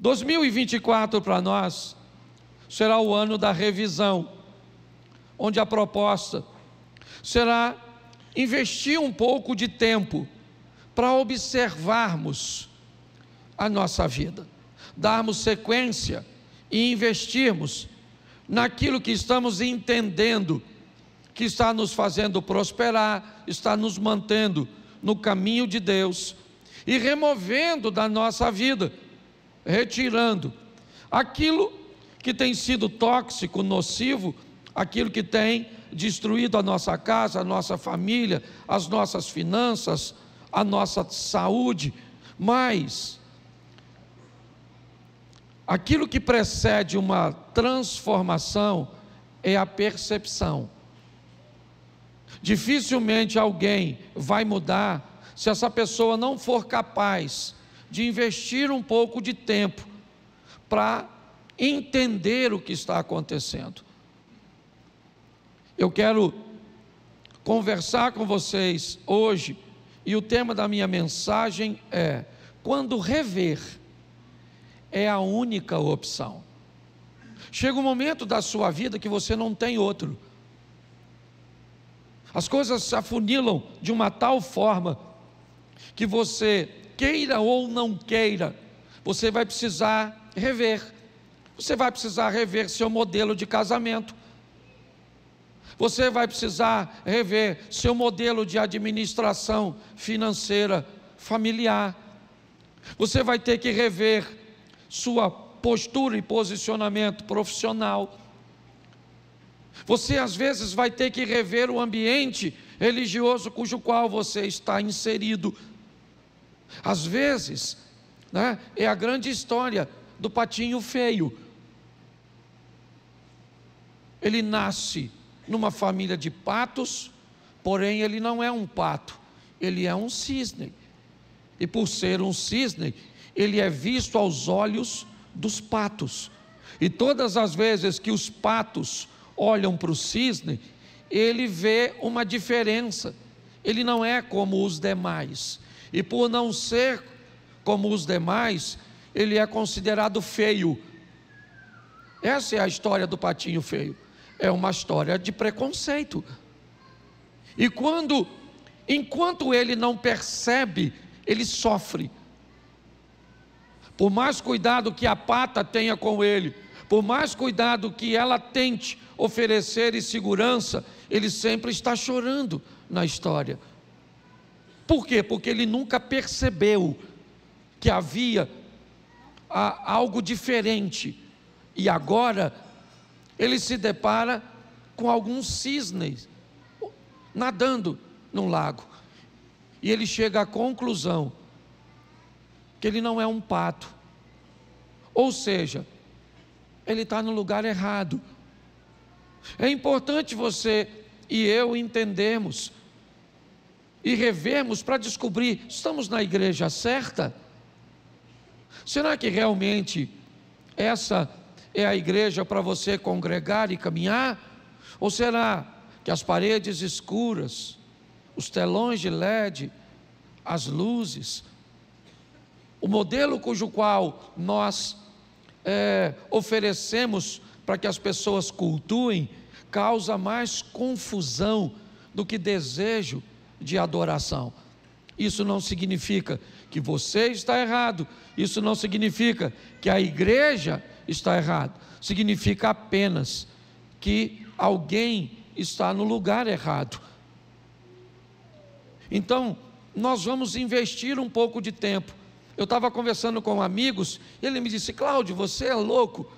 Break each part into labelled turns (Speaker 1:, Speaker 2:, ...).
Speaker 1: 2024 para nós será o ano da revisão, onde a proposta será investir um pouco de tempo para observarmos a nossa vida, darmos sequência e investirmos naquilo que estamos entendendo que está nos fazendo prosperar, está nos mantendo no caminho de Deus e removendo da nossa vida retirando aquilo que tem sido tóxico, nocivo, aquilo que tem destruído a nossa casa, a nossa família, as nossas finanças, a nossa saúde, mas aquilo que precede uma transformação é a percepção. Dificilmente alguém vai mudar se essa pessoa não for capaz de investir um pouco de tempo para entender o que está acontecendo. Eu quero conversar com vocês hoje e o tema da minha mensagem é: quando rever é a única opção. Chega um momento da sua vida que você não tem outro. As coisas se afunilam de uma tal forma que você queira ou não queira, você vai precisar rever. Você vai precisar rever seu modelo de casamento. Você vai precisar rever seu modelo de administração financeira familiar. Você vai ter que rever sua postura e posicionamento profissional. Você às vezes vai ter que rever o ambiente religioso cujo qual você está inserido. Às vezes, né, é a grande história do patinho feio. Ele nasce numa família de patos, porém ele não é um pato, ele é um cisne. E por ser um cisne, ele é visto aos olhos dos patos. E todas as vezes que os patos olham para o cisne, ele vê uma diferença. Ele não é como os demais. E por não ser como os demais, ele é considerado feio. Essa é a história do patinho feio. É uma história de preconceito. E quando, enquanto ele não percebe, ele sofre. Por mais cuidado que a pata tenha com ele, por mais cuidado que ela tente oferecer segurança, ele sempre está chorando na história. Por quê? Porque ele nunca percebeu que havia a, algo diferente. E agora ele se depara com alguns cisnes nadando num lago. E ele chega à conclusão que ele não é um pato. Ou seja, ele está no lugar errado. É importante você e eu entendermos e revermos para descobrir: estamos na igreja certa? Será que realmente essa é a igreja para você congregar e caminhar? Ou será que as paredes escuras, os telões de LED, as luzes, o modelo cujo qual nós é, oferecemos para que as pessoas cultuem, causa mais confusão do que desejo de adoração. Isso não significa que você está errado, isso não significa que a igreja está errada, significa apenas que alguém está no lugar errado. Então, nós vamos investir um pouco de tempo. Eu estava conversando com amigos, e ele me disse: Cláudio, você é louco.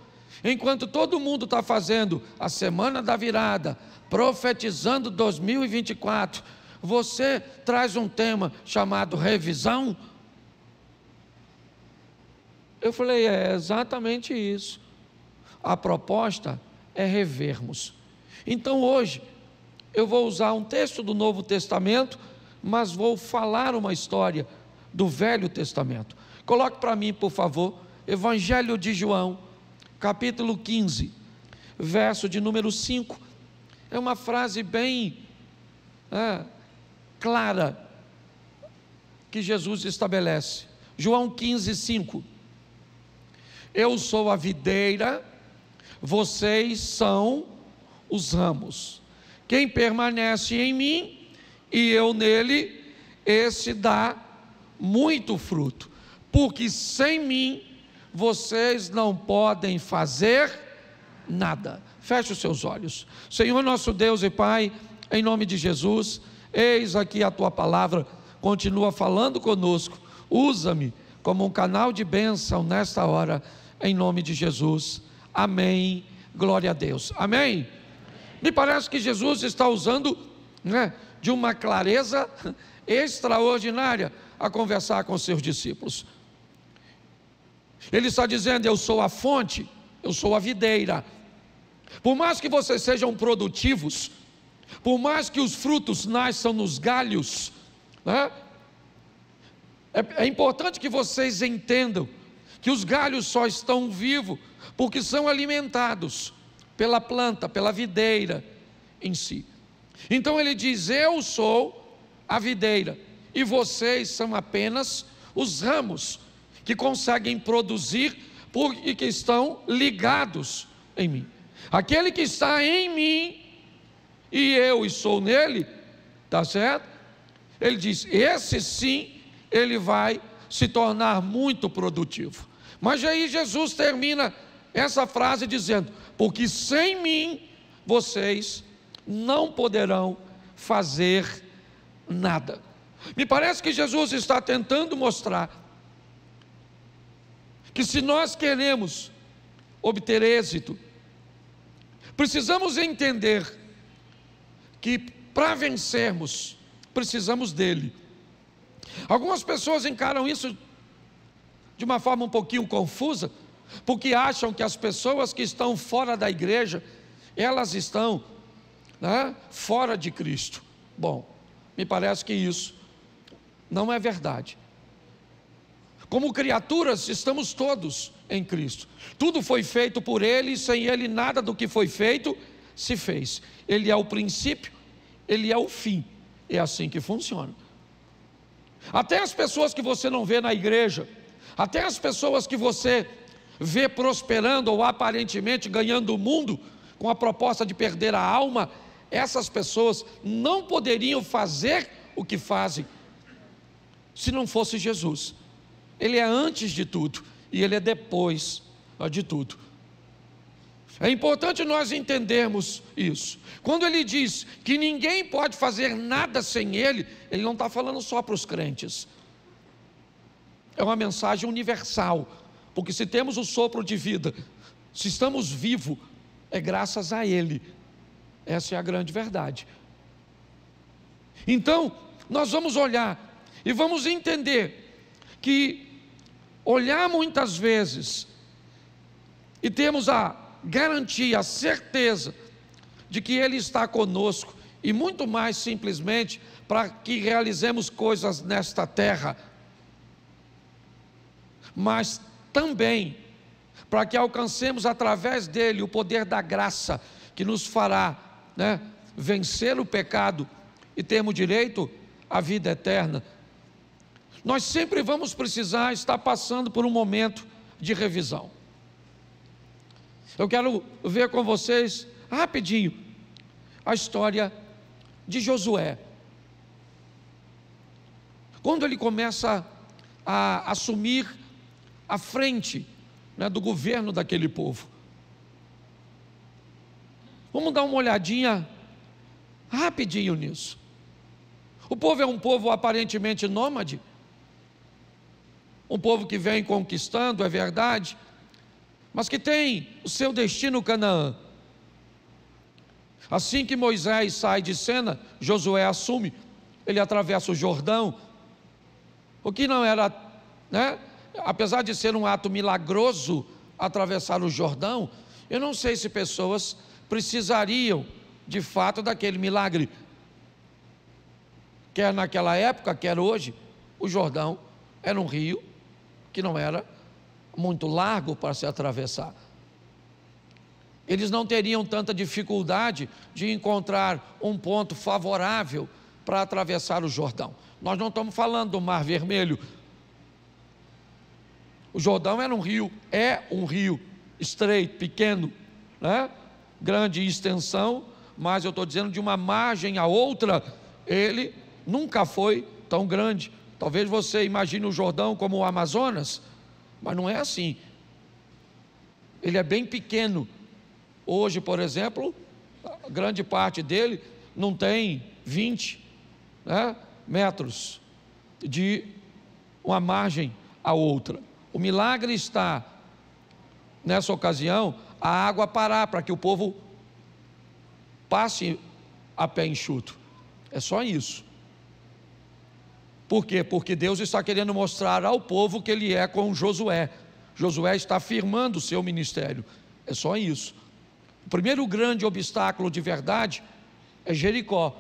Speaker 1: Enquanto todo mundo está fazendo a semana da virada, profetizando 2024, você traz um tema chamado revisão. Eu falei: é exatamente isso. A proposta é revermos. Então hoje, eu vou usar um texto do Novo Testamento, mas vou falar uma história do Velho Testamento. Coloque para mim, por favor, Evangelho de João, capítulo 15, verso de número 5. É uma frase bem é, clara que Jesus estabelece. João 15, 5. Eu sou a videira, vocês são os ramos. Quem permanece em mim e eu nele, esse dá muito fruto, porque sem mim vocês não podem fazer nada. Feche os seus olhos. Senhor nosso Deus e Pai, em nome de Jesus, Eis aqui a tua palavra, continua falando conosco, usa-me como um canal de bênção nesta hora, em nome de Jesus. Amém. Glória a Deus. Amém. Me parece que Jesus está usando né, de uma clareza extraordinária a conversar com seus discípulos. Ele está dizendo: Eu sou a fonte, eu sou a videira. Por mais que vocês sejam produtivos, por mais que os frutos nasçam nos galhos, né? é, é importante que vocês entendam que os galhos só estão vivos porque são alimentados pela planta, pela videira em si. Então ele diz: Eu sou a videira e vocês são apenas os ramos que conseguem produzir porque estão ligados em mim. Aquele que está em mim e eu estou nele, tá certo? Ele diz: esse sim, ele vai se tornar muito produtivo. Mas aí Jesus termina essa frase dizendo: porque sem mim vocês não poderão fazer nada. Me parece que Jesus está tentando mostrar que se nós queremos obter êxito, precisamos entender que para vencermos precisamos dele. Algumas pessoas encaram isso de uma forma um pouquinho confusa, porque acham que as pessoas que estão fora da igreja, elas estão né, fora de Cristo. Bom, me parece que isso não é verdade. Como criaturas, estamos todos em Cristo. Tudo foi feito por Ele, sem Ele nada do que foi feito se fez. Ele é o princípio, ele é o fim. É assim que funciona. Até as pessoas que você não vê na igreja, até as pessoas que você vê prosperando ou aparentemente ganhando o mundo com a proposta de perder a alma, essas pessoas não poderiam fazer o que fazem se não fosse Jesus. Ele é antes de tudo e ele é depois de tudo. É importante nós entendermos isso. Quando ele diz que ninguém pode fazer nada sem ele, ele não está falando só para os crentes. É uma mensagem universal, porque se temos o sopro de vida, se estamos vivos, é graças a ele. Essa é a grande verdade. Então, nós vamos olhar e vamos entender que olhar muitas vezes e temos a garantia, a certeza de que Ele está conosco e muito mais simplesmente para que realizemos coisas nesta terra, mas também para que alcancemos através dele o poder da graça que nos fará né, vencer o pecado e termos direito à vida eterna. Nós sempre vamos precisar estar passando por um momento de revisão. Eu quero ver com vocês rapidinho a história de Josué. Quando ele começa a assumir a frente né, do governo daquele povo. Vamos dar uma olhadinha rapidinho nisso. O povo é um povo aparentemente nômade, um povo que vem conquistando, é verdade, mas que tem o seu destino Canaã. Assim que Moisés sai de cena, Josué assume, ele atravessa o Jordão, o que não era, né? Apesar de ser um ato milagroso atravessar o Jordão, eu não sei se pessoas precisariam de fato daquele milagre. Quer naquela época, quer hoje, o Jordão era um rio que não era muito largo para se atravessar. Eles não teriam tanta dificuldade de encontrar um ponto favorável para atravessar o Jordão. Nós não estamos falando do Mar Vermelho. O Jordão era um rio, é um rio estreito, pequeno, né? grande extensão, mas eu estou dizendo de uma margem a outra, ele nunca foi tão grande. Talvez você imagine o Jordão como o Amazonas, mas não é assim. Ele é bem pequeno. Hoje, por exemplo, grande parte dele não tem 20 né, metros de uma margem à outra. O milagre está, nessa ocasião, a água parar para que o povo passe a pé enxuto. É só isso. Por quê? Porque Deus está querendo mostrar ao povo que ele é com Josué. Josué está firmando o seu ministério. É só isso. O primeiro grande obstáculo de verdade é Jericó,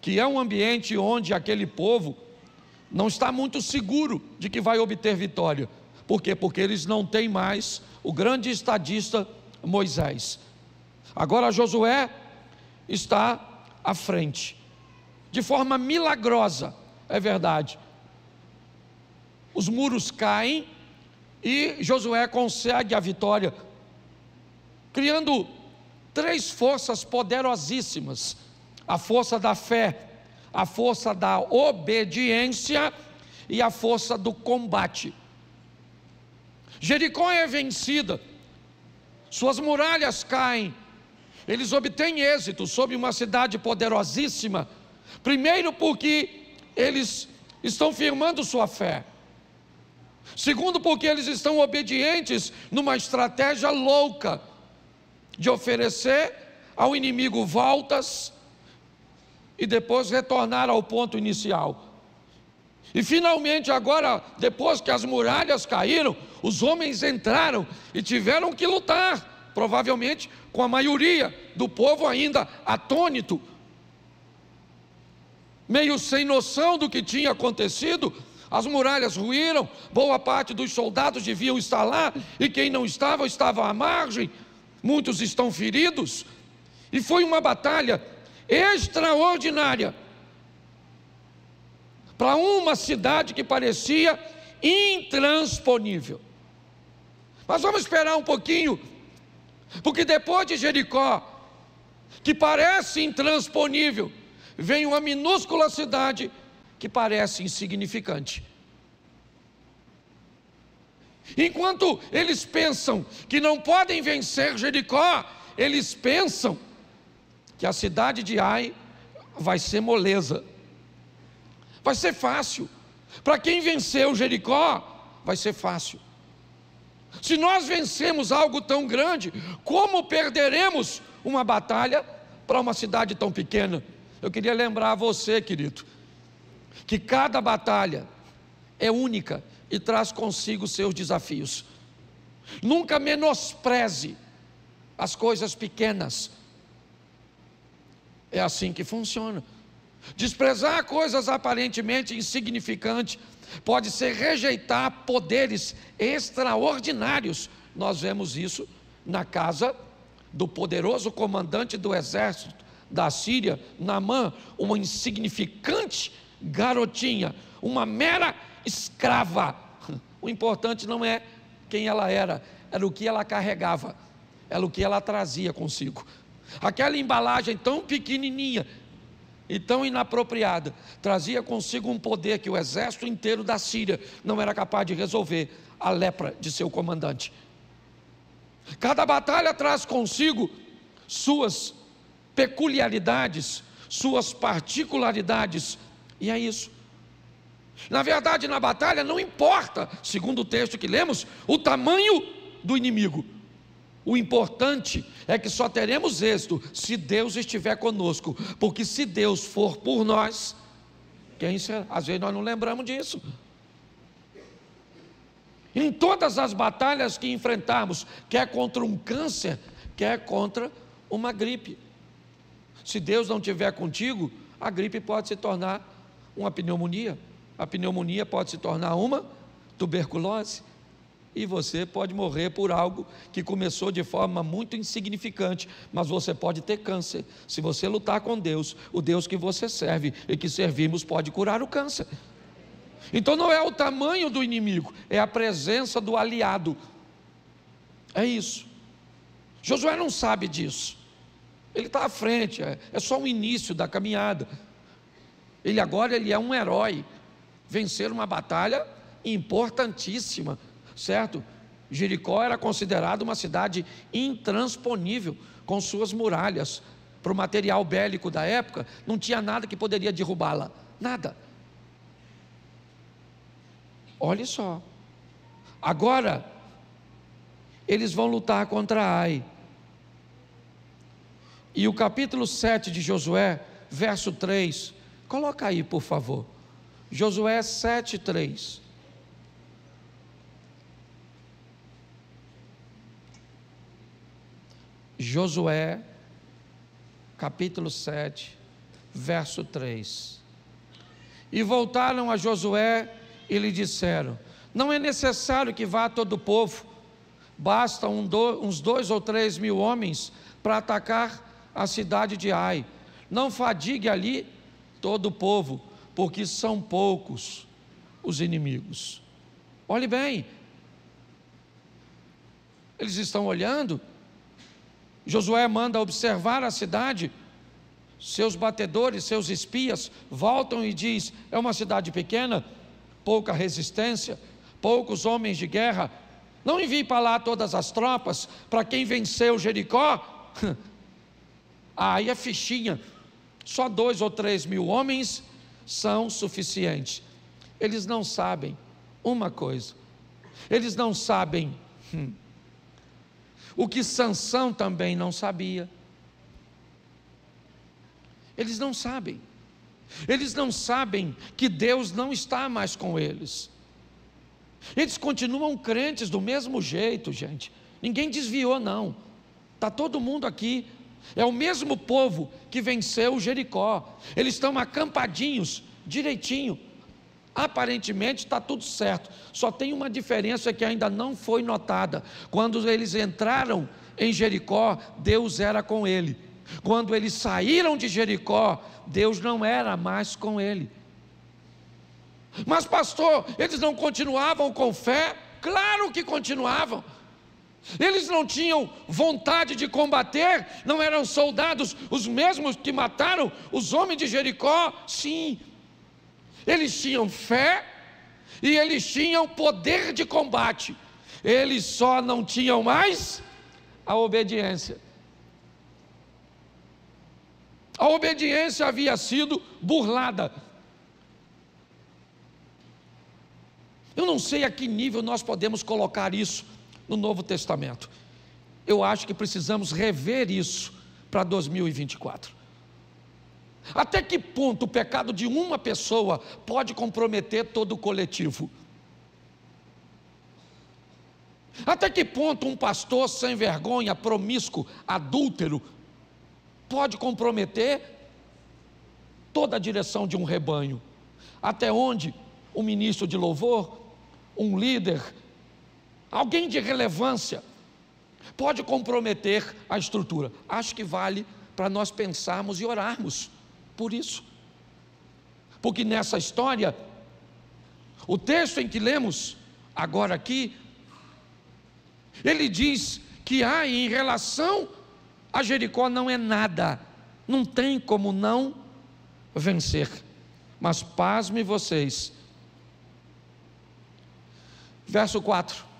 Speaker 1: que é um ambiente onde aquele povo não está muito seguro de que vai obter vitória. Por quê? Porque eles não têm mais o grande estadista Moisés. Agora Josué está à frente de forma milagrosa, é verdade. Os muros caem e Josué consegue a vitória, criando três forças poderosíssimas: a força da fé, a força da obediência e a força do combate. Jericó é vencida, suas muralhas caem, eles obtêm êxito sobre uma cidade poderosíssima Primeiro, porque eles estão firmando sua fé. Segundo, porque eles estão obedientes numa estratégia louca de oferecer ao inimigo voltas e depois retornar ao ponto inicial. E finalmente, agora, depois que as muralhas caíram, os homens entraram e tiveram que lutar, provavelmente com a maioria do povo ainda atônito meio sem noção do que tinha acontecido, as muralhas ruíram, boa parte dos soldados deviam estar lá, e quem não estava, estava à margem, muitos estão feridos, e foi uma batalha extraordinária para uma cidade que parecia intransponível. Mas vamos esperar um pouquinho, porque depois de Jericó, que parece intransponível, vem uma minúscula cidade que parece insignificante. Enquanto eles pensam que não podem vencer Jericó, eles pensam que a cidade de Ai vai ser moleza, vai ser fácil. Para quem venceu Jericó, vai ser fácil. Se nós vencemos algo tão grande, como perderemos uma batalha para uma cidade tão pequena? Eu queria lembrar a você, querido, que cada batalha é única e traz consigo seus desafios. Nunca menospreze as coisas pequenas. É assim que funciona. Desprezar coisas aparentemente insignificantes pode ser rejeitar poderes extraordinários. Nós vemos isso na casa do poderoso comandante do exército da Síria, Namã, uma insignificante garotinha, uma mera escrava. O importante não é quem ela era, era o que ela carregava, era o que ela trazia consigo. Aquela embalagem tão pequenininha e tão inapropriada trazia consigo um poder que o exército inteiro da Síria não era capaz de resolver a lepra de seu comandante. Cada batalha traz consigo suas peculiaridades, suas particularidades, e é isso. Na verdade, na batalha não importa, segundo o texto que lemos, o tamanho do inimigo. O importante é que só teremos êxito se Deus estiver conosco, porque se Deus for por nós, quem será? Às vezes nós não lembramos disso. Em todas as batalhas que enfrentarmos, quer contra um câncer, quer contra uma gripe, se Deus não tiver contigo, a gripe pode se tornar uma pneumonia, a pneumonia pode se tornar uma tuberculose e você pode morrer por algo que começou de forma muito insignificante, mas você pode ter câncer. Se você lutar com Deus, o Deus que você serve e que servimos pode curar o câncer. Então não é o tamanho do inimigo, é a presença do aliado. É isso. Josué não sabe disso. Ele está à frente, é, é só o início da caminhada. Ele agora ele é um herói. Vencer uma batalha importantíssima, certo? Jericó era considerada uma cidade intransponível, com suas muralhas. Para o material bélico da época, não tinha nada que poderia derrubá-la. Nada. Olhe só. Agora, eles vão lutar contra Ai. E o capítulo 7 de Josué, verso 3, coloca aí, por favor. Josué 7, 3. Josué, capítulo 7, verso 3. E voltaram a Josué e lhe disseram: Não é necessário que vá todo o povo, basta um do, uns dois ou três mil homens para atacar a cidade de Ai. Não fadigue ali todo o povo, porque são poucos os inimigos. Olhe bem, eles estão olhando. Josué manda observar a cidade. Seus batedores, seus espias voltam e diz: é uma cidade pequena, pouca resistência, poucos homens de guerra. Não envie para lá todas as tropas. Para quem venceu Jericó, Aí a fichinha, só dois ou três mil homens são suficientes. Eles não sabem uma coisa. Eles não sabem hum, o que Sansão também não sabia. Eles não sabem. Eles não sabem que Deus não está mais com eles. Eles continuam crentes do mesmo jeito, gente. Ninguém desviou, não. Está todo mundo aqui é o mesmo povo que venceu Jericó. Eles estão acampadinhos, direitinho. Aparentemente está tudo certo. Só tem uma diferença que ainda não foi notada. Quando eles entraram em Jericó, Deus era com ele. Quando eles saíram de Jericó, Deus não era mais com ele. Mas, pastor, eles não continuavam com fé? Claro que continuavam. Eles não tinham vontade de combater, não eram soldados os mesmos que mataram os homens de Jericó? Sim. Eles tinham fé e eles tinham poder de combate, eles só não tinham mais a obediência. A obediência havia sido burlada. Eu não sei a que nível nós podemos colocar isso no Novo Testamento. Eu acho que precisamos rever isso para 2024. Até que ponto o pecado de uma pessoa pode comprometer todo o coletivo? Até que ponto um pastor sem vergonha, promíscuo, adúltero, pode comprometer toda a direção de um rebanho? Até onde um ministro de louvor, um líder alguém de relevância, pode comprometer a estrutura. Acho que vale para nós pensarmos e orarmos por isso. Porque nessa história, o texto em que lemos agora aqui, ele diz que há em relação a Jericó não é nada, não tem como não vencer. Mas pasme vocês. Verso 4.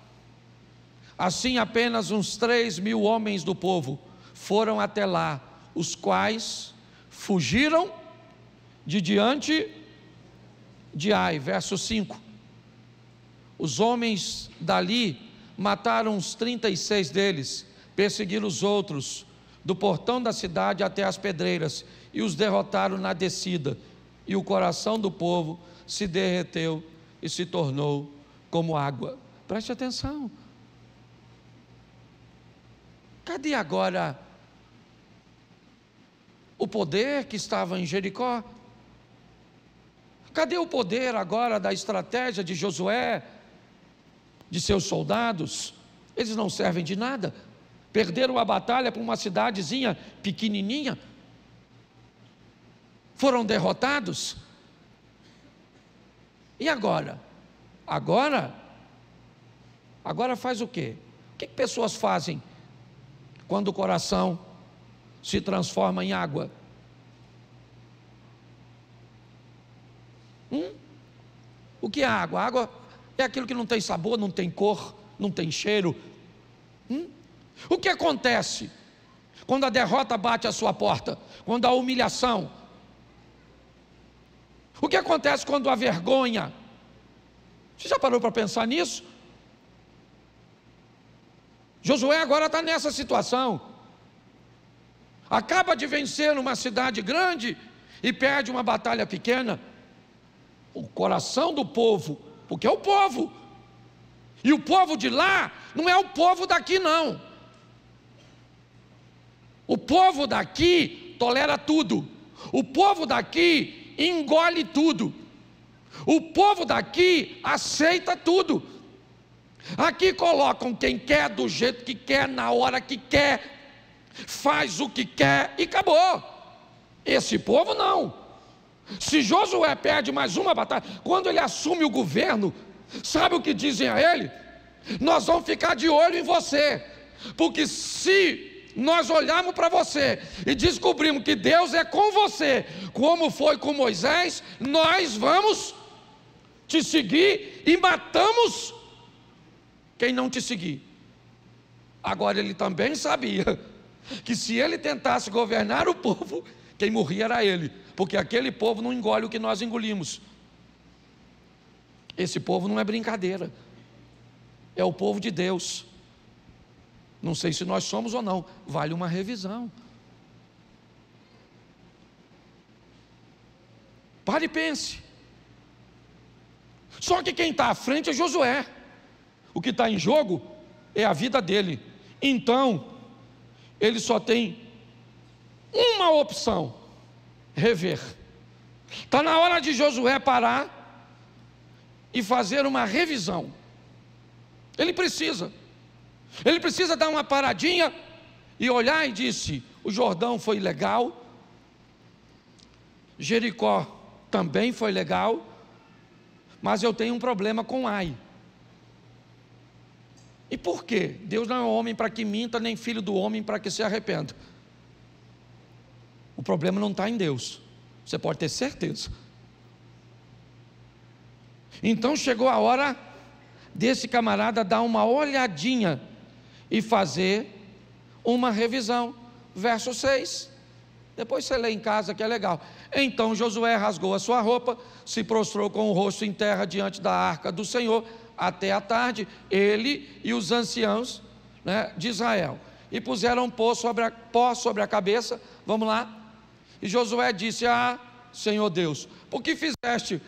Speaker 1: Assim, apenas uns três mil homens do povo foram até lá, os quais fugiram de diante de Ai. Verso 5. Os homens dali mataram uns 36 deles, perseguiram os outros, do portão da cidade até as pedreiras, e os derrotaram na descida. E o coração do povo se derreteu e se tornou como água. Preste atenção. Cadê agora o poder que estava em Jericó? Cadê o poder agora da estratégia de Josué, de seus soldados? Eles não servem de nada. Perderam a batalha para uma cidadezinha pequenininha. Foram derrotados. E agora? Agora? Agora faz o quê? O que, que pessoas fazem quando o coração se transforma em água. Hum? O que é água? água é aquilo que não tem sabor, não tem cor, não tem cheiro. Hum? O que acontece quando a derrota bate à sua porta? Quando a humilhação? O que acontece quando a vergonha? Você já parou para pensar nisso? Josué agora está nessa situação. Acaba de vencer numa cidade grande e perde uma batalha pequena. O coração do povo, porque é o povo. E o povo de lá não é o povo daqui, não. O povo daqui tolera tudo. O povo daqui engole tudo. O povo daqui aceita tudo. Aqui colocam quem quer, do jeito que quer, na hora que quer, faz o que quer e acabou. Esse povo não. Se Josué perde mais uma batalha, quando ele assume o governo, sabe o que dizem a ele? Nós vamos ficar de olho em você, porque se nós olharmos para você e descobrimos que Deus é com você, como foi com Moisés, nós vamos te seguir e matamos quem não te seguir. Agora ele também sabia que se ele tentasse governar o povo, quem morria era ele, porque aquele povo não engole o que nós engolimos. Esse povo não é brincadeira, é o povo de Deus. Não sei se nós somos ou não, vale uma revisão. Pare e pense. Só que quem está à frente é Josué. O que está em jogo é a vida dele. Então, ele só tem uma opção: rever. Está na hora de Josué parar e fazer uma revisão. Ele precisa. Ele precisa dar uma paradinha e olhar e disse: o Jordão foi legal, Jericó também foi legal, mas eu tenho um problema com Ai. E por quê? Deus não é homem para que minta, nem filho do homem para que se arrependa. O problema não está em Deus, você pode ter certeza. Então chegou a hora desse camarada dar uma olhadinha e fazer uma revisão. Verso 6. Depois você lê em casa que é legal. Então Josué rasgou a sua roupa, se prostrou com o rosto em terra diante da arca do Senhor até a tarde, ele e os anciãos né, de Israel. E puseram pó sobre, a, pó sobre a cabeça, vamos lá. E Josué disse: Ah, Senhor Deus, por que fizeste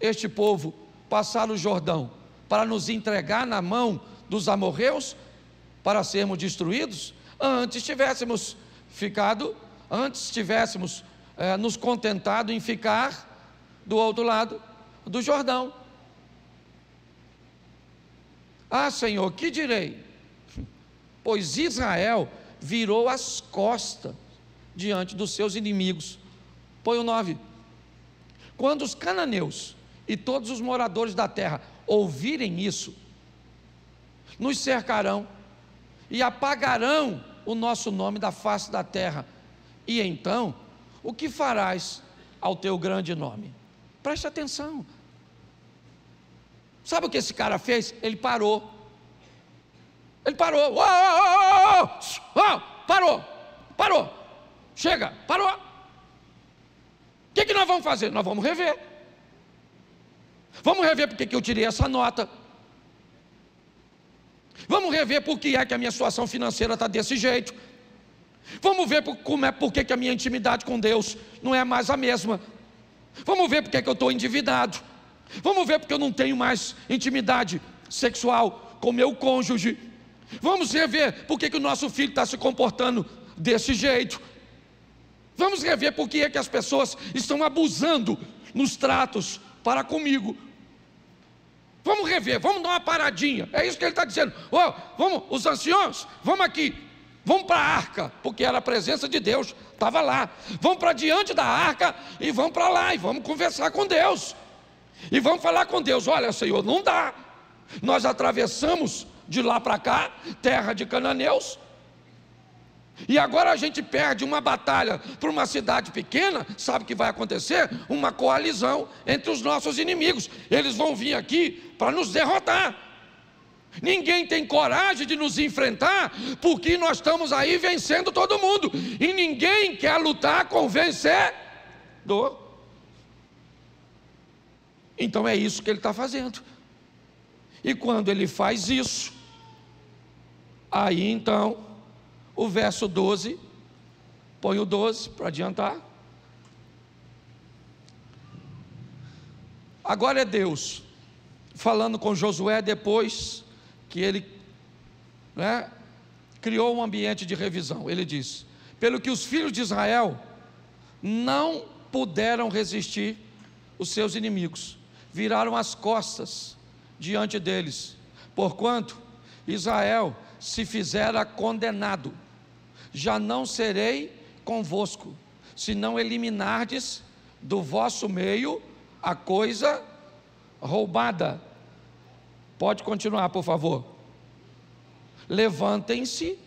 Speaker 1: este povo passar o Jordão? Para nos entregar na mão dos amorreus? Para sermos destruídos? Antes tivéssemos ficado, antes tivéssemos é, nos contentado em ficar do outro lado do Jordão ah, Senhor, que direi? Pois Israel virou as costas diante dos seus inimigos. Põe o 9. Quando os cananeus e todos os moradores da terra ouvirem isso, nos cercarão e apagarão o nosso nome da face da terra. E então, o que farás ao teu grande nome? Preste atenção. Sabe o que esse cara fez? Ele parou. Ele parou. Oh, oh, oh, oh, Parou, parou. Chega, parou. O que, que nós vamos fazer? Nós vamos rever. Vamos rever porque que eu tirei essa nota. Vamos rever por que é que a minha situação financeira está desse jeito. Vamos ver por, como é porque que a minha intimidade com Deus não é mais a mesma. Vamos ver porque que eu estou endividado. Vamos ver porque eu não tenho mais intimidade sexual com meu cônjuge. Vamos rever por que, que o nosso filho está se comportando desse jeito. Vamos rever por que é que as pessoas estão abusando nos tratos para comigo. Vamos rever, vamos dar uma paradinha. É isso que ele está dizendo. Oh, vamos, os anciãos, vamos aqui. Vamos para a arca, porque era a presença de Deus, estava lá. Vamos para diante da arca e vamos para lá e vamos conversar com Deus. E vamos falar com Deus: olha, Senhor, não dá. Nós atravessamos de lá para cá, terra de cananeus, e agora a gente perde uma batalha para uma cidade pequena, sabe o que vai acontecer? Uma coalizão entre os nossos inimigos. Eles vão vir aqui para nos derrotar. Ninguém tem coragem de nos enfrentar, porque nós estamos aí vencendo todo mundo. E ninguém quer lutar com vencedor. Então é isso que ele está fazendo. E quando ele faz isso, aí então, o verso 12, põe o 12 para adiantar. Agora é Deus falando com Josué depois que ele né, criou um ambiente de revisão. Ele diz: Pelo que os filhos de Israel não puderam resistir os seus inimigos, viraram as costas diante deles, porquanto Israel se fizera condenado, já não serei convosco, se não eliminardes do vosso meio a coisa roubada. Pode continuar, por favor. Levantem-se,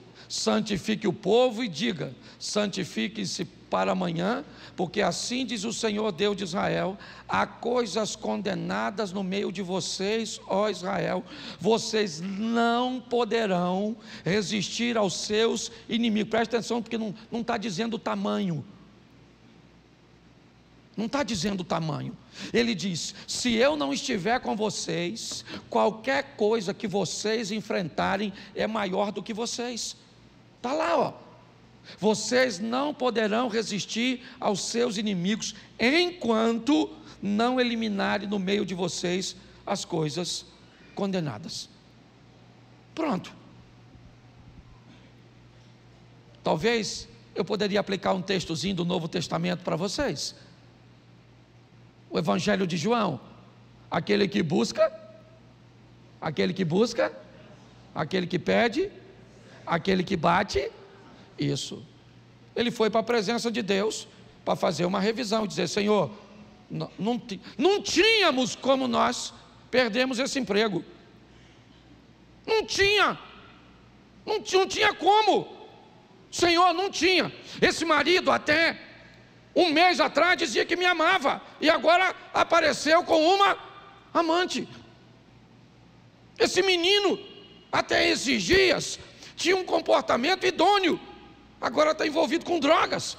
Speaker 1: santifique o povo e diga: santifique se para amanhã, porque assim diz o Senhor Deus de Israel: há coisas condenadas no meio de vocês, ó Israel, vocês não poderão resistir aos seus inimigos. Presta atenção, porque não está dizendo o tamanho. Não está dizendo o tamanho. Ele diz: se eu não estiver com vocês, qualquer coisa que vocês enfrentarem é maior do que vocês. Está lá, ó. Vocês não poderão resistir aos seus inimigos enquanto não eliminarem no meio de vocês as coisas condenadas. Pronto. Talvez eu poderia aplicar um textozinho do Novo Testamento para vocês. O Evangelho de João. Aquele que busca, aquele que busca, aquele que pede, aquele que bate, isso. Ele foi para a presença de Deus para fazer uma revisão e dizer: Senhor, não, não, não tínhamos como nós perdemos esse emprego. Não tinha. Não, não tinha como. Senhor, não tinha. Esse marido até um mês atrás dizia que me amava e agora apareceu com uma amante. Esse menino, até esses dias, tinha um comportamento idôneo agora está envolvido com drogas.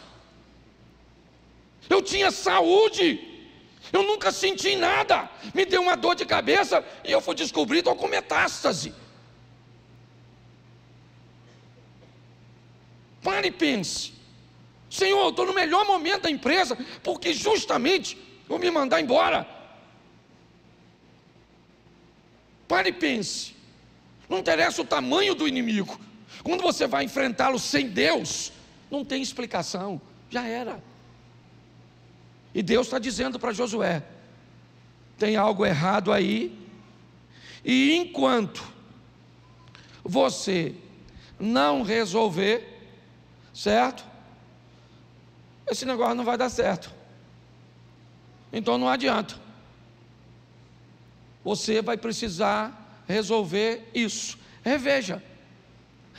Speaker 1: Eu tinha saúde, eu nunca senti nada, me deu uma dor de cabeça e eu fui descobrido com metástase. Pare e pense, Senhor, eu estou no melhor momento da empresa, porque justamente vou me mandar embora. Pare e pense, não interessa o tamanho do inimigo, quando você vai enfrentá-lo sem Deus, não tem explicação, já era. E Deus está dizendo para Josué: tem algo errado aí, e enquanto você não resolver, certo? Esse negócio não vai dar certo. Então não adianta. Você vai precisar resolver isso. Reveja.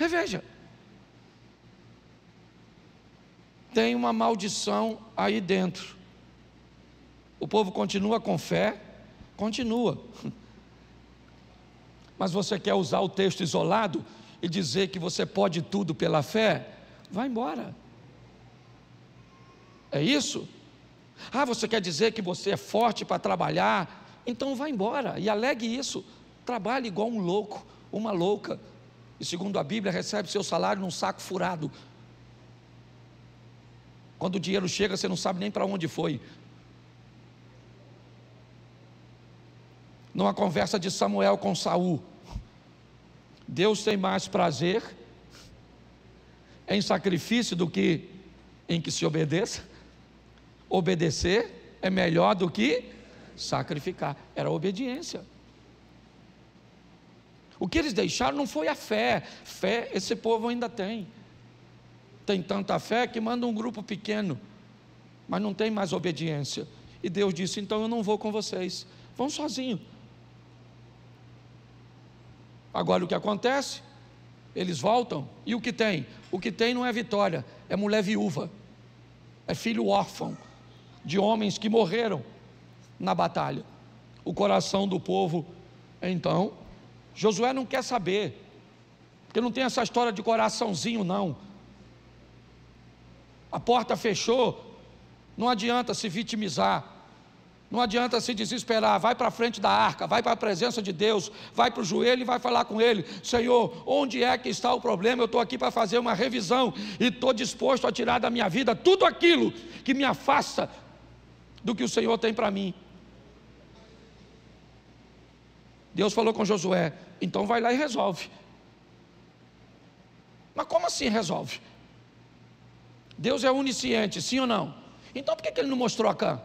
Speaker 1: Reveja. Tem uma maldição aí dentro. O povo continua com fé? Continua. Mas você quer usar o texto isolado e dizer que você pode tudo pela fé? Vai embora. É isso? Ah, você quer dizer que você é forte para trabalhar? Então vá embora e alegue isso. Trabalhe igual um louco, uma louca e, segundo a Bíblia, recebe seu salário num saco furado. Quando o dinheiro chega, você não sabe nem para onde foi. Numa conversa de Samuel com Saul, Deus tem mais prazer em sacrifício do que em que se obedeça. Obedecer é melhor do que sacrificar. Era obediência. O que eles deixaram não foi a fé. Fé esse povo ainda tem. Tem tanta fé que manda um grupo pequeno, mas não tem mais obediência. E Deus disse: então eu não vou com vocês, vão sozinho. Agora o que acontece? Eles voltam e o que tem? O que tem não é vitória, é mulher viúva, é filho órfão de homens que morreram na batalha. O coração do povo, então, Josué não quer saber, porque não tem essa história de coraçãozinho, não. A porta fechou, não adianta se vitimizar, não adianta se desesperar. Vai para frente da arca, vai para a presença de Deus, vai para o joelho e vai falar com Ele: Senhor, onde é que está o problema? Eu estou aqui para fazer uma revisão e estou disposto a tirar da minha vida tudo aquilo que me afasta do que o Senhor tem para mim. Deus falou com Josué: então vai lá e resolve. Mas como assim resolve? Deus é onisciente, sim ou não? Então por que, que ele não mostrou a Cã?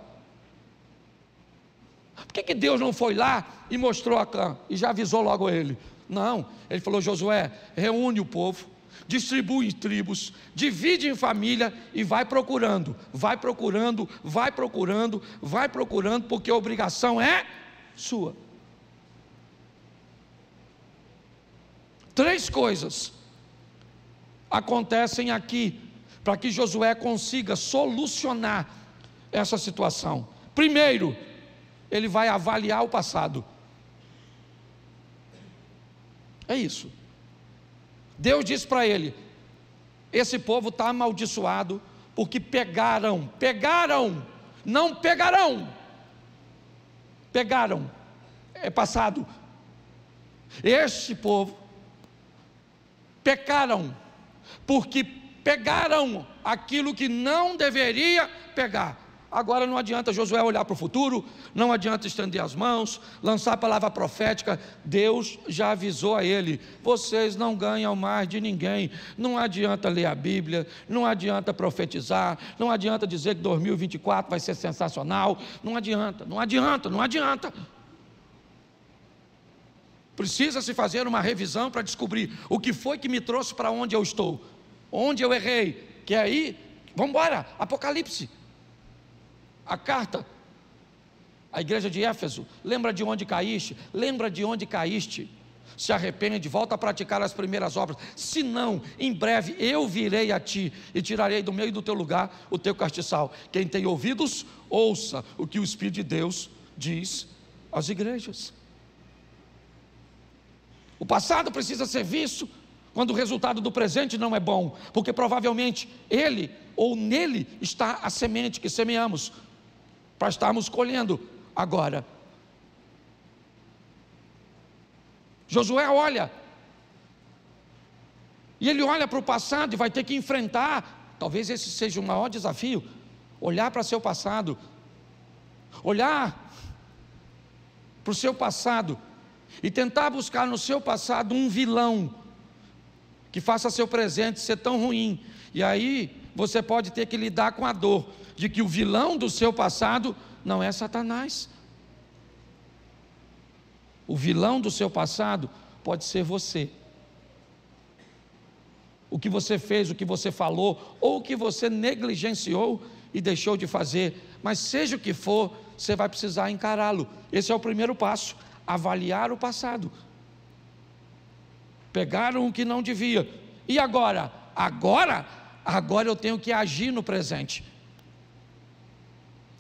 Speaker 1: Por que, que Deus não foi lá e mostrou a Cã e já avisou logo ele? Não, ele falou: Josué, reúne o povo, distribui em tribos, divide em família e vai procurando, vai procurando, vai procurando, vai procurando, porque a obrigação é sua. Três coisas acontecem aqui para que Josué consiga solucionar essa situação. Primeiro, ele vai avaliar o passado. É isso. Deus diz para ele: esse povo está amaldiçoado porque pegaram, pegaram, não pegarão, pegaram, é passado. Este povo pecaram, porque pegaram aquilo que não deveria pegar. Agora não adianta Josué olhar para o futuro, não adianta estender as mãos, lançar a palavra profética. Deus já avisou a ele: vocês não ganham mais de ninguém. Não adianta ler a Bíblia, não adianta profetizar, não adianta dizer que 2024 vai ser sensacional. Não adianta, não adianta, não adianta. Precisa se fazer uma revisão para descobrir o que foi que me trouxe para onde eu estou, onde eu errei. Que é aí, vamos embora, Apocalipse. A carta a igreja de Éfeso, lembra de onde caíste, lembra de onde caíste, se arrepende, volta a praticar as primeiras obras, se não, em breve eu virei a ti e tirarei do meio do teu lugar o teu castiçal. Quem tem ouvidos, ouça o que o Espírito de Deus diz às igrejas. O passado precisa ser visto quando o resultado do presente não é bom, porque provavelmente ele ou nele está a semente que semeamos para estarmos colhendo agora. Josué olha, e ele olha para o passado e vai ter que enfrentar, talvez esse seja o maior desafio, olhar para seu passado, olhar para o seu passado e tentar buscar no seu passado um vilão que faça seu presente ser tão ruim. E aí você pode ter que lidar com a dor de que o vilão do seu passado não é Satanás. O vilão do seu passado pode ser você. O que você fez, o que você falou, ou o que você negligenciou e deixou de fazer, mas seja o que for, você vai precisar encará-lo. Esse é o primeiro passo avaliar o passado. Pegaram o que não devia. E agora? Agora, agora eu tenho que agir no presente.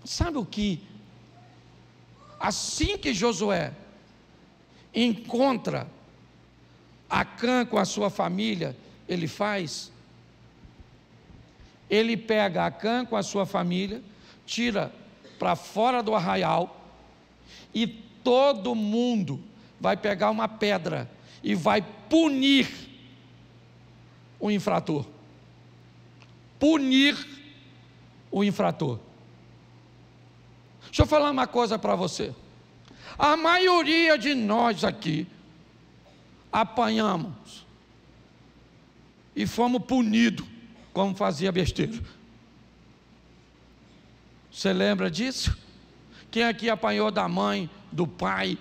Speaker 1: Sabe o que? Assim que Josué encontra Acã com a sua família, ele faz? Ele pega Acã com a sua família, tira para fora do arraial e todo mundo vai pegar uma pedra e vai punir o infrator. Punir o infrator. Deixa eu falar uma coisa para você. A maioria de nós aqui apanhamos e fomos punidos como fazia besteira. Você lembra disso? Quem aqui apanhou da mãe, do pai?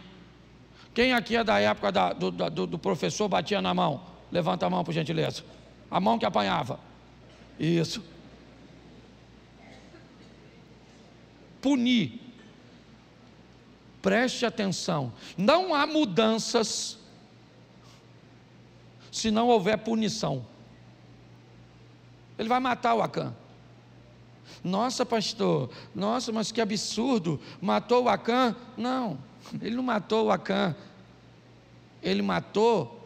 Speaker 1: Quem aqui é da época da, do, do, do professor batia na mão? Levanta a mão, por gentileza. A mão que apanhava. Isso. Punir. Preste atenção. Não há mudanças se não houver punição. Ele vai matar o Acã. Nossa, pastor, nossa, mas que absurdo! Matou o Acã? Não, ele não matou o Acã. Ele matou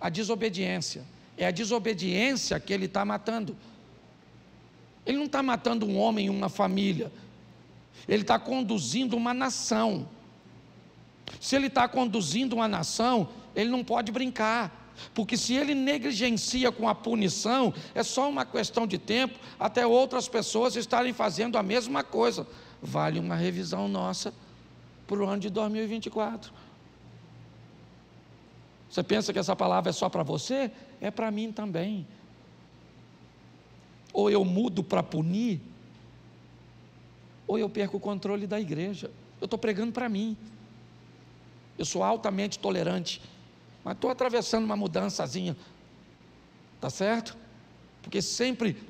Speaker 1: a desobediência. É a desobediência que ele está matando. Ele não está matando um homem e uma família. Ele está conduzindo uma nação. Se ele está conduzindo uma nação, ele não pode brincar. Porque se ele negligencia com a punição, é só uma questão de tempo até outras pessoas estarem fazendo a mesma coisa. Vale uma revisão nossa para o ano de 2024. Você pensa que essa palavra é só para você? É para mim também. Ou eu mudo para punir, ou eu perco o controle da igreja. Eu estou pregando para mim. Eu sou altamente tolerante mas estou atravessando uma mudançazinha, tá certo? Porque sempre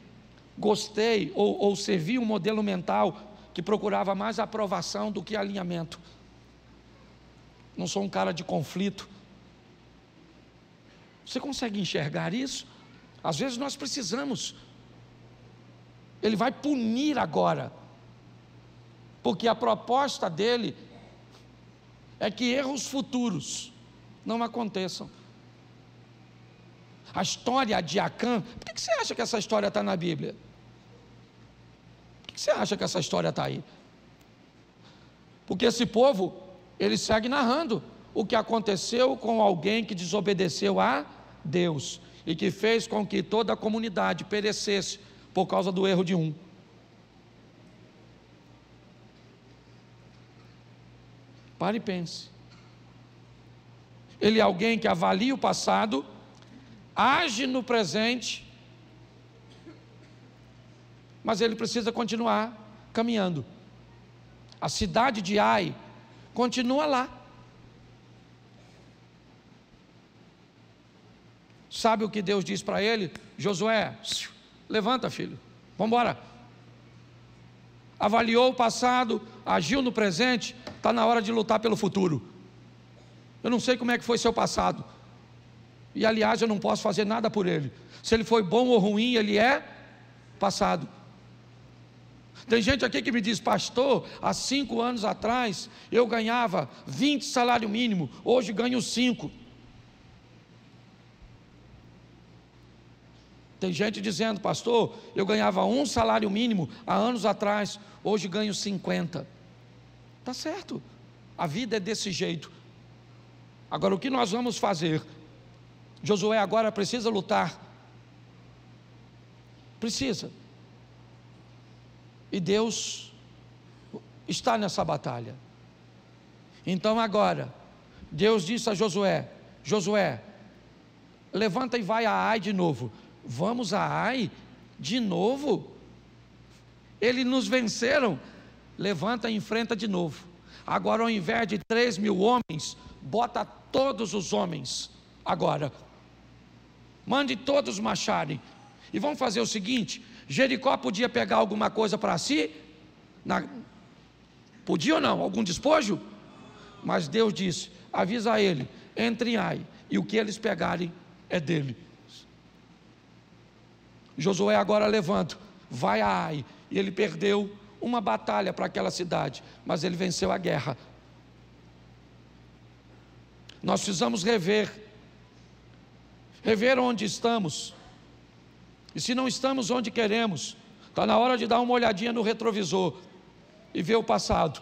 Speaker 1: gostei ou, ou servi um modelo mental que procurava mais aprovação do que alinhamento. Não sou um cara de conflito. Você consegue enxergar isso? Às vezes nós precisamos. Ele vai punir agora. Porque a proposta dele é que erros futuros não aconteçam. A história de Acã, por que, que você acha que essa história está na Bíblia? Por que você acha que essa história está aí? Porque esse povo, ele segue narrando o que aconteceu com alguém que desobedeceu a Deus e que fez com que toda a comunidade perecesse por causa do erro de um. Pare e pense. Ele é alguém que avalia o passado, age no presente, mas ele precisa continuar caminhando. A cidade de Ai continua lá. Sabe o que Deus diz para ele? Josué, levanta, filho, vamos embora. Avaliou o passado, agiu no presente, está na hora de lutar pelo futuro. Eu não sei como é que foi seu passado. E aliás, eu não posso fazer nada por ele. Se ele foi bom ou ruim, ele é passado. Tem gente aqui que me diz, pastor, há cinco anos atrás eu ganhava 20 salário mínimo, hoje ganho cinco. Tem gente dizendo, pastor, eu ganhava um salário mínimo há anos atrás, hoje ganho 50. Está certo, a vida é desse jeito. Agora, o que nós vamos fazer? Josué agora precisa lutar. Precisa. E Deus está nessa batalha. Então agora, Deus disse a Josué: Josué, levanta e vai a Ai de novo. Vamos a Ai de novo? Eles nos venceram. Levanta e enfrenta de novo. Agora, ao invés de 3 mil homens, bota todos os homens agora. Mande todos marcharem. E vamos fazer o seguinte: Jericó podia pegar alguma coisa para si? Na... Podia ou não? Algum despojo? Mas Deus disse: avisa a ele, entrem Ai e o que eles pegarem é dele. Josué agora levanta, vai a Ai, e ele perdeu uma batalha para aquela cidade, mas ele venceu a guerra nós precisamos rever, rever onde estamos. E se não estamos onde queremos, está na hora de dar uma olhadinha no retrovisor e ver o passado.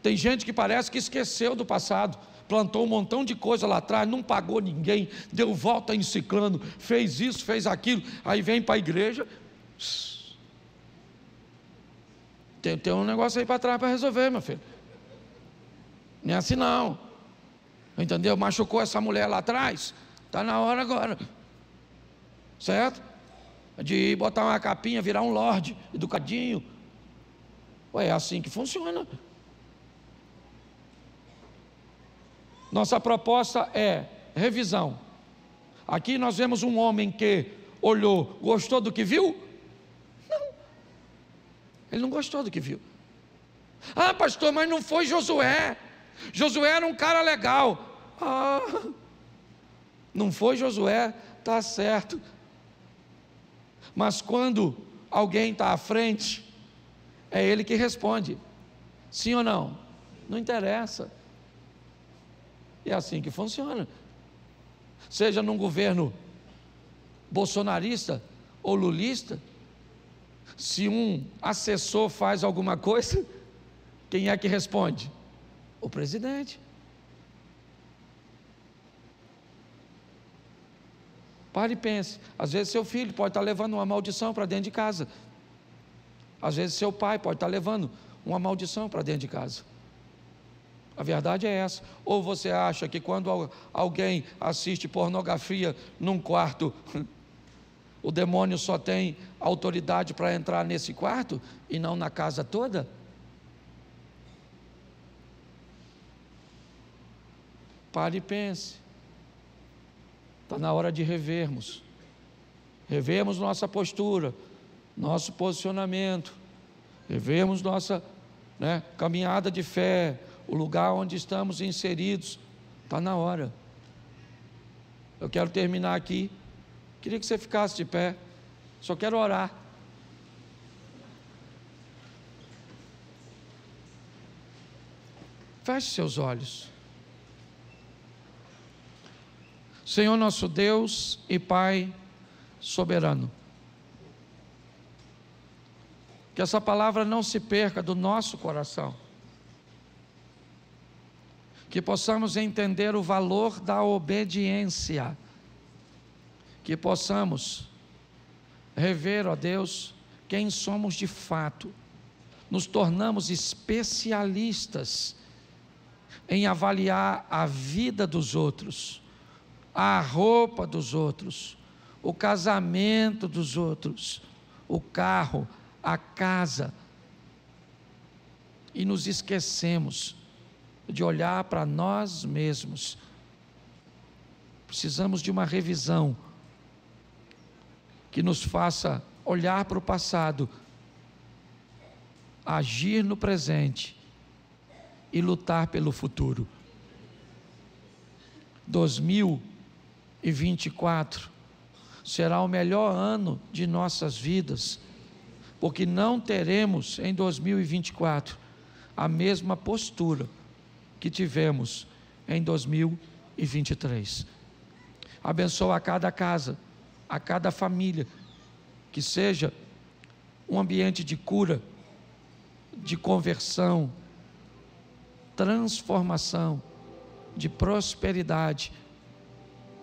Speaker 1: Tem gente que parece que esqueceu do passado, plantou um montão de coisa lá atrás, não pagou ninguém, deu volta em ciclano, fez isso, fez aquilo, aí vem para a igreja. Tem, tem um negócio aí para trás para resolver, meu filho. Não é assim não. Entendeu? Machucou essa mulher lá atrás, está na hora agora. Certo? De botar uma capinha, virar um lorde, educadinho. Ué, é assim que funciona. Nossa proposta é revisão. Aqui nós vemos um homem que olhou, gostou do que viu? Não. Ele não gostou do que viu. Ah, pastor, mas não foi Josué. Josué era um cara legal. Ah, não foi Josué, tá certo. Mas quando alguém está à frente, é ele que responde: sim ou não? Não interessa. E é assim que funciona. Seja num governo bolsonarista ou lulista, se um assessor faz alguma coisa, quem é que responde? O presidente. Pare e pense. Às vezes seu filho pode estar levando uma maldição para dentro de casa. Às vezes seu pai pode estar levando uma maldição para dentro de casa. A verdade é essa. Ou você acha que quando alguém assiste pornografia num quarto, o demônio só tem autoridade para entrar nesse quarto e não na casa toda? Pare e pense. Está na hora de revermos. Revermos nossa postura, nosso posicionamento, revermos nossa né, caminhada de fé, o lugar onde estamos inseridos. Está na hora. Eu quero terminar aqui. Queria que você ficasse de pé. Só quero orar. Feche seus olhos. Senhor nosso Deus e Pai soberano. Que essa palavra não se perca do nosso coração. Que possamos entender o valor da obediência. Que possamos rever, ó Deus, quem somos de fato. Nos tornamos especialistas em avaliar a vida dos outros a roupa dos outros, o casamento dos outros, o carro, a casa. E nos esquecemos de olhar para nós mesmos. Precisamos de uma revisão que nos faça olhar para o passado, agir no presente e lutar pelo futuro. 2000 e 24 será o melhor ano de nossas vidas, porque não teremos em 2024 a mesma postura que tivemos em 2023. Abençoa a cada casa, a cada família, que seja um ambiente de cura, de conversão, transformação, de prosperidade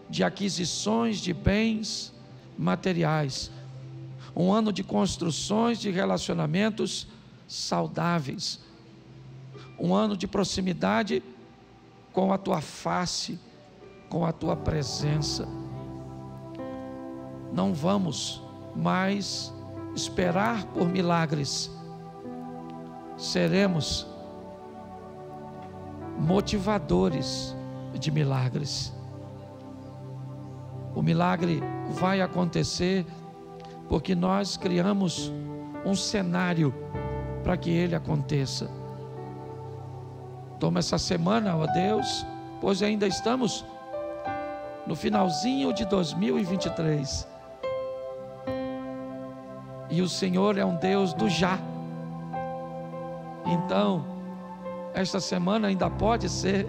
Speaker 1: de aquisições de bens materiais, um ano de construções de relacionamentos saudáveis, um ano de proximidade com a tua face, com a tua presença. Não vamos mais esperar por milagres, seremos motivadores de milagres o milagre vai acontecer, porque nós criamos um cenário para que ele aconteça. Toma essa semana, ó Deus, pois ainda estamos no finalzinho de 2023. E o Senhor é um Deus do já. Então, esta semana ainda pode ser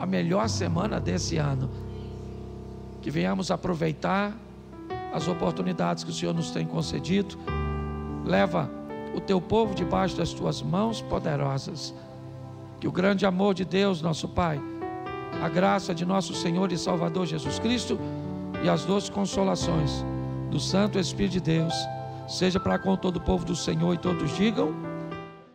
Speaker 1: a melhor semana desse ano que venhamos aproveitar as oportunidades que o Senhor nos tem concedido. Leva o teu povo debaixo das tuas mãos poderosas. Que o grande amor de Deus, nosso Pai, a graça de nosso Senhor e Salvador Jesus Cristo e as doces consolações do Santo Espírito de Deus, seja para com todo o povo do Senhor e todos digam.